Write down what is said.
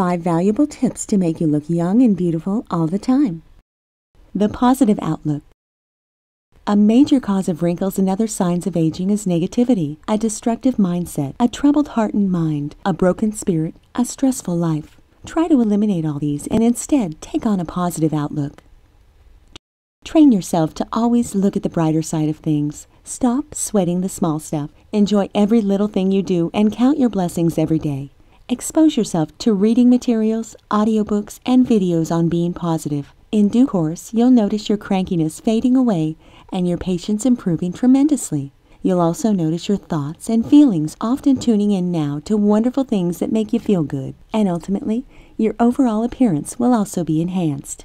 five valuable tips to make you look young and beautiful all the time. The positive outlook. A major cause of wrinkles and other signs of aging is negativity, a destructive mindset, a troubled heart and mind, a broken spirit, a stressful life. Try to eliminate all these and instead take on a positive outlook. Train yourself to always look at the brighter side of things. Stop sweating the small stuff. Enjoy every little thing you do and count your blessings every day. Expose yourself to reading materials, audiobooks, and videos on being positive. In due course, you'll notice your crankiness fading away and your patience improving tremendously. You'll also notice your thoughts and feelings often tuning in now to wonderful things that make you feel good, and ultimately, your overall appearance will also be enhanced.